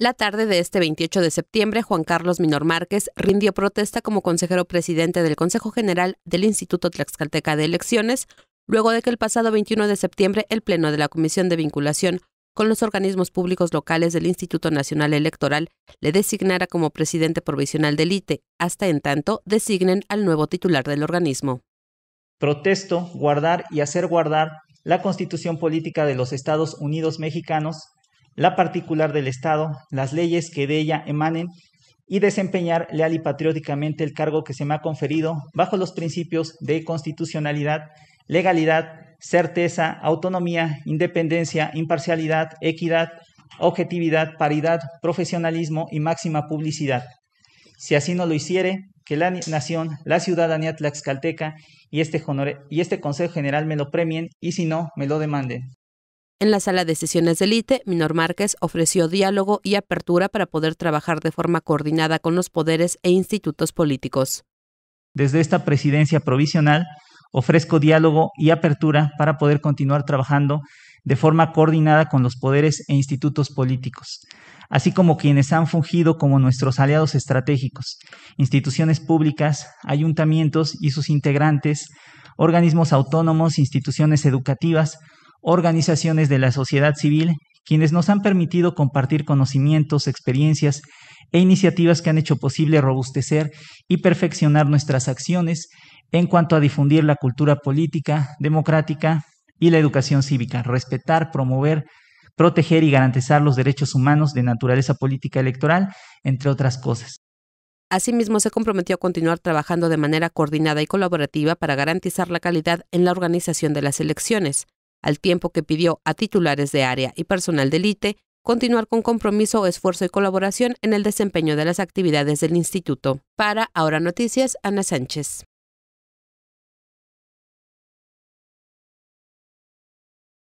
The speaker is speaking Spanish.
La tarde de este 28 de septiembre, Juan Carlos Minor Márquez rindió protesta como consejero presidente del Consejo General del Instituto Tlaxcalteca de Elecciones, luego de que el pasado 21 de septiembre el Pleno de la Comisión de Vinculación con los organismos públicos locales del Instituto Nacional Electoral le designara como presidente provisional del ITE, hasta en tanto designen al nuevo titular del organismo. Protesto, guardar y hacer guardar la Constitución Política de los Estados Unidos Mexicanos la particular del Estado, las leyes que de ella emanen y desempeñar leal y patrióticamente el cargo que se me ha conferido bajo los principios de constitucionalidad, legalidad, certeza, autonomía, independencia, imparcialidad, equidad, objetividad, paridad, profesionalismo y máxima publicidad. Si así no lo hiciere, que la nación, la ciudadanía tlaxcalteca y este, y este Consejo General me lo premien y si no, me lo demanden. En la sala de sesiones del ITE, Minor Márquez ofreció diálogo y apertura para poder trabajar de forma coordinada con los poderes e institutos políticos. Desde esta presidencia provisional, ofrezco diálogo y apertura para poder continuar trabajando de forma coordinada con los poderes e institutos políticos, así como quienes han fungido como nuestros aliados estratégicos, instituciones públicas, ayuntamientos y sus integrantes, organismos autónomos, instituciones educativas, organizaciones de la sociedad civil, quienes nos han permitido compartir conocimientos, experiencias e iniciativas que han hecho posible robustecer y perfeccionar nuestras acciones en cuanto a difundir la cultura política, democrática y la educación cívica, respetar, promover, proteger y garantizar los derechos humanos de naturaleza política electoral, entre otras cosas. Asimismo, se comprometió a continuar trabajando de manera coordinada y colaborativa para garantizar la calidad en la organización de las elecciones, al tiempo que pidió a titulares de área y personal del ITE continuar con compromiso, esfuerzo y colaboración en el desempeño de las actividades del instituto. Para Ahora Noticias, Ana Sánchez.